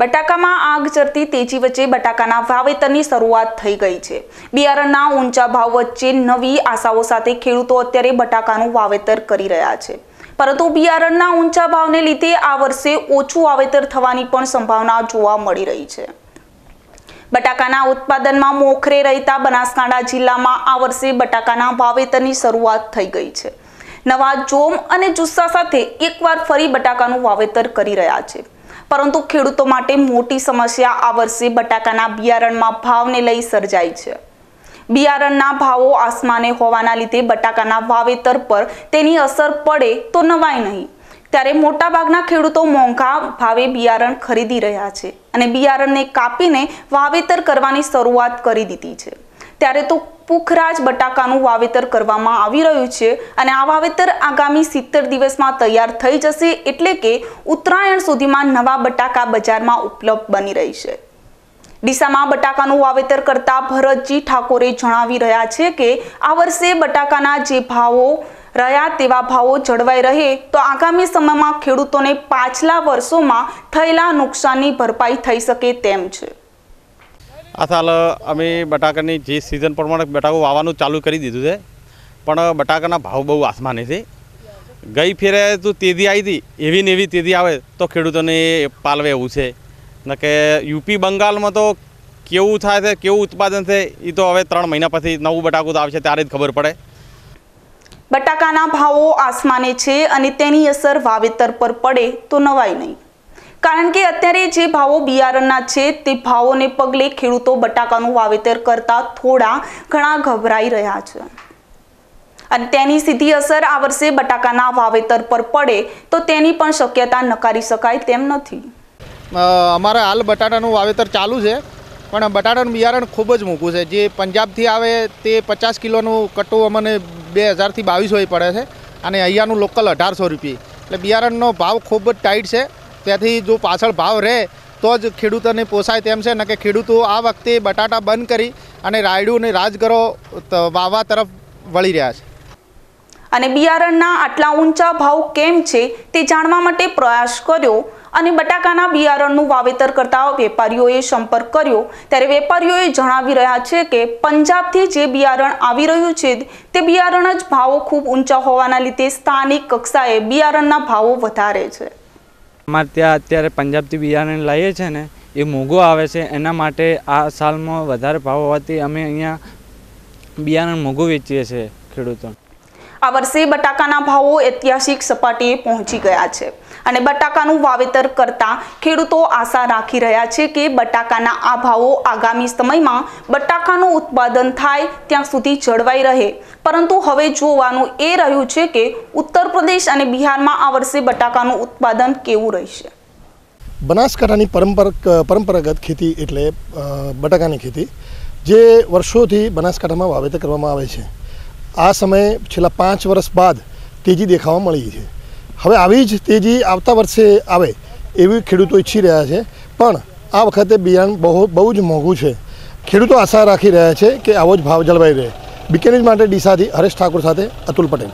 બટાકામાં આગ ચરતી તેજી વચ્ચે બટાકાના વાવેતરની શરૂઆત થઈ ગઈ છે બિયારણના ઊંચા ભાવ વચ્ચે નવી આશાઓ સાથે ખેડૂતો અત્યારે બટાકાનું વાવેતર કરી રહ્યા છે પરંતુ બિયારણના ઊંચા ભાવને લીધે આ વર્ષે ઓછું વાવેતર થવાની પણ સંભાવના જોવા મળી રહી છે બટાકાના ઉત્પાદનમાં મોખરે રહેતા બનાસકાંઠા જિલ્લામાં આ વર્ષે બટાકાના વાવેતરની શરૂઆત થઈ ગઈ છે નવા જોમ અને જુસ્સા સાથે એકવાર ફરી બટાકાનું વાવેતર કરી રહ્યા છે પરંતુ ખેડૂતો માટે મોટી સમસ્યા આ વર્ષે બટાકાના બિયારણમાં ભાવને લઈ સર્જાઈ છે બિયારણના ભાવો આસમાને હોવાના લીધે બટાકાના વાવેતર પર તેની અસર પડે તો નવાય નહીં ત્યારે મોટાભાગના ખેડૂતો મોંઘા ભાવે બિયારણ ખરીદી રહ્યા છે અને બિયારણને કાપીને વાવેતર કરવાની શરૂઆત કરી દીધી છે ત્યારે તો પુખરાજ બટાકાનું વાવેતર કરવામાં આવી રહ્યું છે અને આ વાવેતર આગામી સિત્તેર દિવસમાં તૈયાર થઈ જશે એટલે કે ઉત્તરાયણ સુધીમાં નવા બટાકા બજારમાં ઉપલબ્ધ બની રહી છે ડીસામાં બટાકાનું વાવેતર કરતા ભરતજી ઠાકોરે જણાવી રહ્યા છે કે આ વર્ષે બટાકાના જે ભાવો રહ્યા તેવા ભાવો જળવાઈ રહે તો આગામી સમયમાં ખેડૂતોને પાછલા વર્ષોમાં થયેલા નુકસાનની ભરપાઈ થઈ શકે તેમ છે આ સાલ અમે બટાકાની જે સિઝન પ્રમાણે બટાકો વાવવાનું ચાલુ કરી દીધું છે પણ બટાકાના ભાવ બહુ આસમાને છે ગઈ ફેરે તું તેજી આવી હતી એવી ને એવી તેજી આવે તો ખેડૂતોને પાલવે એવું છે ને કે યુપી બંગાળમાં તો કેવું થાય છે કેવું ઉત્પાદન છે એ તો હવે ત્રણ મહિના પછી નવું બટાકું તો આવશે ત્યારે જ ખબર પડે બટાકાના ભાવો આસમાને છે અને તેની અસર વાવેતર પર પડે તો નવાય નહીં કારણ કે અત્યારે જે ભાવો બિયારણના છે તે ભાવોને પગલે ખેડૂતો બટાકાનું વાવેતર કરતા થોડા ઘણા ગભરાઈ રહ્યા છે અને તેની સીધી અસર આ વર્ષે બટાકાના વાવેતર પર પડે તો તેની પણ શક્યતા નકારી શકાય તેમ નથી અમારે હાલ બટાટાનું વાવેતર ચાલુ છે પણ બટાટાનું બિયારણ ખૂબ જ મોંઘું છે જે પંજાબથી આવે તે પચાસ કિલોનું કટ્ટો અમને બે હજારથી બાવીસોએ પડે છે અને અહીંયાનું લોકલ અઢારસો રૂપિયા એટલે બિયારણનો ભાવ ખૂબ જ ટાઈટ છે ત્યાંથી જો પાછળ ભાવ રહે તો જ ખેડૂતોને પોસાય તેમ છે ને કે ખેડૂતો આ વખતે બટાટા બંધ કરી અને રાયડું રાજગરો વાવા તરફ વળી રહ્યા છે અને બિયારણના આટલા ઊંચા ભાવ કેમ છે તે જાણવા માટે પ્રયાસ કર્યો અને બટાકાના બિયારણનું વાવેતર કરતા વેપારીઓએ સંપર્ક કર્યો ત્યારે વેપારીઓએ જણાવી રહ્યા છે કે પંજાબથી જે બિયારણ આવી રહ્યું છે તે બિયારણ જ ભાવો ખૂબ ઊંચા હોવાના લીધે સ્થાનિક કક્ષાએ બિયારણના ભાવો વધારે છે અમારે ત્યાં અત્યારે પંજાબથી બિયારણ લાવીએ છીએ ને એ મોંઘો આવે છે એના માટે આ સાલમાં વધારે ભાવ હોવાથી અમે અહીંયા બિયારણ મોંઘું વેચીએ છીએ ખેડૂતો આ વર્ષે બટાકાના ભાવો ઐતિહાસિક સપાટીએ પહોંચી ગયા છે અને બટાકાનું વાવેતર કરતા ખેડૂતો આશા રાખી રહ્યા છે કે બટાકાના આ ભાવો આગામી સમયમાં બટાકાનું ઉત્પાદન થાય ત્યાં સુધી જળવાઈ રહે પરંતુ હવે જોવાનું એ રહ્યું છે કે ઉત્તર પ્રદેશ અને બિહારમાં આ વર્ષે બટાકાનું ઉત્પાદન કેવું રહેશે બનાસકાંઠાની પરંપર પરંપરાગત ખેતી એટલે બટાકાની ખેતી જે વર્ષોથી બનાસકાંઠામાં વાવેતર કરવામાં આવે છે આ સમયે છેલ્લા પાંચ વર્ષ બાદ તેજી દેખાવા મળી છે હવે આવી જ તેજી આવતા વર્ષે આવે એવી ખેડૂતો ઈચ્છી રહ્યા છે પણ આ વખતે બિયારણ બહુ બહુ જ મોંઘું છે ખેડૂતો આશા રાખી રહ્યા છે કે આવો જ ભાવ જળવાઈ રહે બીકેનેજ માટે ડીસાથી હરેશ ઠાકુર સાથે અતુલ પટેલ